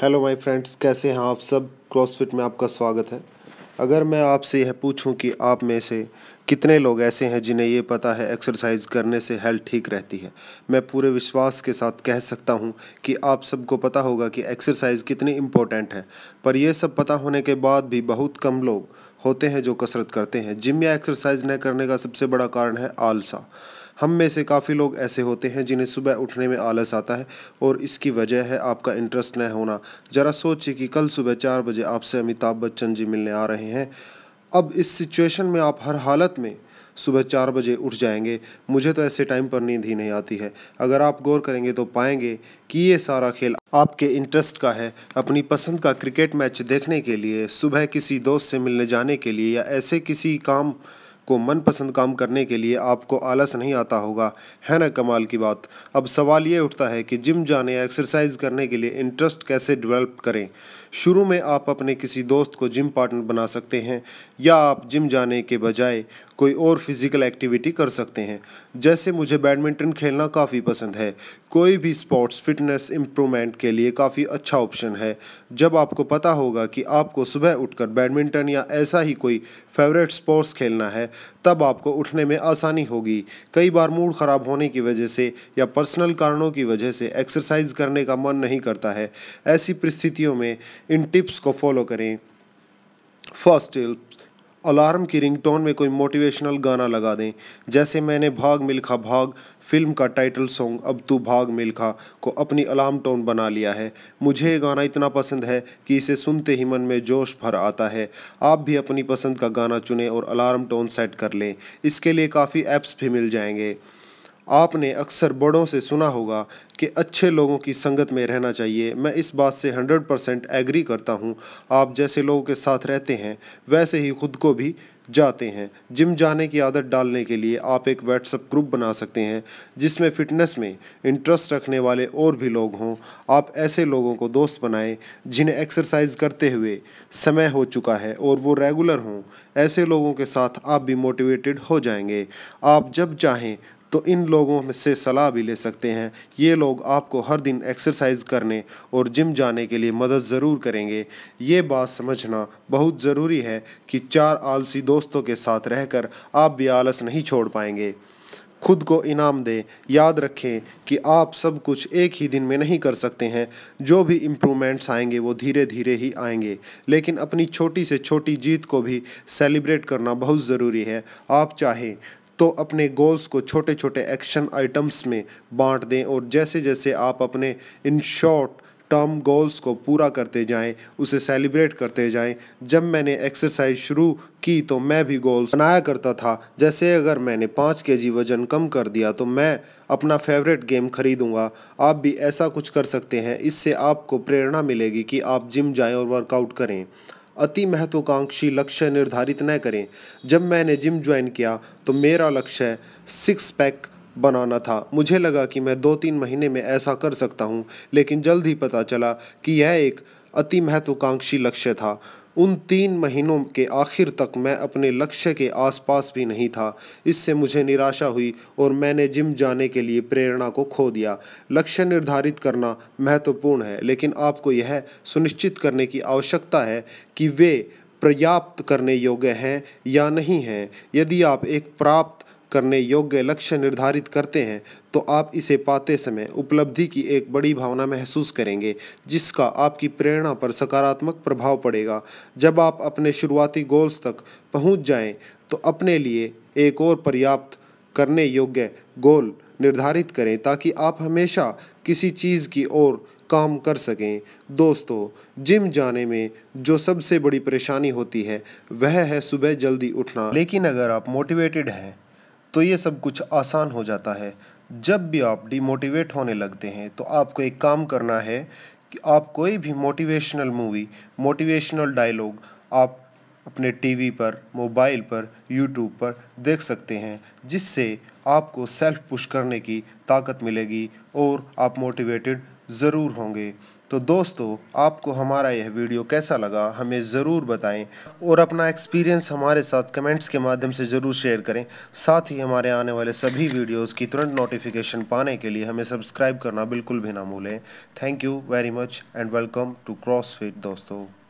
hello my friends कैसे हैं आप सब क्रॉसफिट में आपका स्वागत है अगर मैं आपसे यह पूछूं कि आप में से कितने लोग ऐसे हैं जिन्हें ये पता है एक्सरसाइज करने से हेल्थ ठीक रहती है मैं पूरे विश्वास के साथ कह सकता हूँ कि आप सबको पता होगा कि एक्सरसाइज कितनी इम्पोर्टेंट है पर यह सब पता होने के बाद भी बहुत कम लोग होते हैं जो कसरत करते हैं जिम या एक्सरसाइज न करने का सबसे बड़ा कारण है आलसा हम में से काफ़ी लोग ऐसे होते हैं जिन्हें सुबह उठने में आलस आता है और इसकी वजह है आपका इंटरेस्ट न होना ज़रा सोचिए कि कल सुबह चार बजे आपसे अमिताभ बच्चन जी मिलने आ रहे हैं अब इस सिचुएशन में आप हर हालत में सुबह चार बजे उठ जाएंगे मुझे तो ऐसे टाइम पर नींद ही नहीं आती है अगर आप गौर करेंगे तो पाएंगे कि ये सारा खेल आपके इंटरेस्ट का है अपनी पसंद का क्रिकेट मैच देखने के लिए सुबह किसी दोस्त से मिलने जाने के लिए या ऐसे किसी काम को मनपसंद काम करने के लिए आपको आलस नहीं आता होगा है ना कमाल की बात अब सवाल ये उठता है कि जिम जाने या एक्सरसाइज करने के लिए इंटरेस्ट कैसे डेवलप करें शुरू में आप अपने किसी दोस्त को जिम पार्टनर बना सकते हैं या आप जिम जाने के बजाय कोई और फिज़िकल एक्टिविटी कर सकते हैं जैसे मुझे बैडमिंटन खेलना काफ़ी पसंद है कोई भी स्पोर्ट्स फिटनेस इम्प्रूवमेंट के लिए काफ़ी अच्छा ऑप्शन है जब आपको पता होगा कि आपको सुबह उठकर बैडमिंटन या ऐसा ही कोई फेवरेट स्पोर्ट्स खेलना है तब आपको उठने में आसानी होगी कई बार मूड ख़राब होने की वजह से या पर्सनल कारणों की वजह से एक्सरसाइज करने का मन नहीं करता है ऐसी परिस्थितियों में इन टिप्स को फॉलो करें फर्स्ट टिप अलार्म की रिंगटोन में कोई मोटिवेशनल गाना लगा दें जैसे मैंने भाग मिल्खा भाग फिल्म का टाइटल सॉन्ग अब तू भाग मिल्खा को अपनी अलार्म टोन बना लिया है मुझे ये गाना इतना पसंद है कि इसे सुनते ही मन में जोश भर आता है आप भी अपनी पसंद का गाना चुनें और अलार्म टोन सेट कर लें इसके लिए काफ़ी ऐप्स भी मिल जाएंगे आपने अक्सर बड़ों से सुना होगा कि अच्छे लोगों की संगत में रहना चाहिए मैं इस बात से 100 परसेंट एग्री करता हूँ आप जैसे लोगों के साथ रहते हैं वैसे ही खुद को भी जाते हैं जिम जाने की आदत डालने के लिए आप एक व्हाट्सअप ग्रुप बना सकते हैं जिसमें फिटनेस में इंटरेस्ट रखने वाले और भी लोग हों आप ऐसे लोगों को दोस्त बनाएं जिन्हें एक्सरसाइज करते हुए समय हो चुका है और वो रेगुलर हों ऐसे लोगों के साथ आप भी मोटिवेटेड हो जाएंगे आप जब चाहें तो इन लोगों में से सलाह भी ले सकते हैं ये लोग आपको हर दिन एक्सरसाइज करने और जिम जाने के लिए मदद ज़रूर करेंगे ये बात समझना बहुत ज़रूरी है कि चार आलसी दोस्तों के साथ रहकर आप भी आलस नहीं छोड़ पाएंगे खुद को इनाम दें याद रखें कि आप सब कुछ एक ही दिन में नहीं कर सकते हैं जो भी इम्प्रूवमेंट्स आएंगे वो धीरे धीरे ही आएंगे लेकिन अपनी छोटी से छोटी जीत को भी सेलिब्रेट करना बहुत ज़रूरी है आप चाहें तो अपने गोल्स को छोटे छोटे एक्शन आइटम्स में बांट दें और जैसे जैसे आप अपने इन शॉर्ट टर्म गोल्स को पूरा करते जाएं उसे सेलिब्रेट करते जाएं जब मैंने एक्सरसाइज शुरू की तो मैं भी गोल्स बनाया करता था जैसे अगर मैंने पाँच के जी वज़न कम कर दिया तो मैं अपना फेवरेट गेम खरीदूंगा आप भी ऐसा कुछ कर सकते हैं इससे आपको प्रेरणा मिलेगी कि आप जिम जाएं और वर्कआउट करें अति महत्वाकांक्षी लक्ष्य निर्धारित न करें जब मैंने जिम ज्वाइन किया तो मेरा लक्ष्य सिक्स पैक बनाना था मुझे लगा कि मैं दो तीन महीने में ऐसा कर सकता हूँ लेकिन जल्द ही पता चला कि यह एक अति महत्वाकांक्षी लक्ष्य था उन तीन महीनों के आखिर तक मैं अपने लक्ष्य के आसपास भी नहीं था इससे मुझे निराशा हुई और मैंने जिम जाने के लिए प्रेरणा को खो दिया लक्ष्य निर्धारित करना महत्वपूर्ण है लेकिन आपको यह सुनिश्चित करने की आवश्यकता है कि वे पर्याप्त करने योग्य हैं या नहीं हैं यदि आप एक प्राप्त करने योग्य लक्ष्य निर्धारित करते हैं तो आप इसे पाते समय उपलब्धि की एक बड़ी भावना महसूस करेंगे जिसका आपकी प्रेरणा पर सकारात्मक प्रभाव पड़ेगा जब आप अपने शुरुआती गोल्स तक पहुंच जाएं तो अपने लिए एक और पर्याप्त करने योग्य गोल निर्धारित करें ताकि आप हमेशा किसी चीज़ की ओर काम कर सकें दोस्तों जिम जाने में जो सबसे बड़ी परेशानी होती है वह है सुबह जल्दी उठना लेकिन अगर आप मोटिवेटेड हैं तो ये सब कुछ आसान हो जाता है जब भी आप डिमोटिवेट होने लगते हैं तो आपको एक काम करना है कि आप कोई भी मोटिवेशनल मूवी मोटिवेशनल डायलॉग आप अपने टीवी पर मोबाइल पर यूट्यूब पर देख सकते हैं जिससे आपको सेल्फ पुश करने की ताकत मिलेगी और आप मोटिवेटेड ज़रूर होंगे तो दोस्तों आपको हमारा यह वीडियो कैसा लगा हमें ज़रूर बताएं और अपना एक्सपीरियंस हमारे साथ कमेंट्स के माध्यम से ज़रूर शेयर करें साथ ही हमारे आने वाले सभी वीडियोस की तुरंत नोटिफिकेशन पाने के लिए हमें सब्सक्राइब करना बिल्कुल भी ना भूलें thank you very much and welcome to cross दोस्तों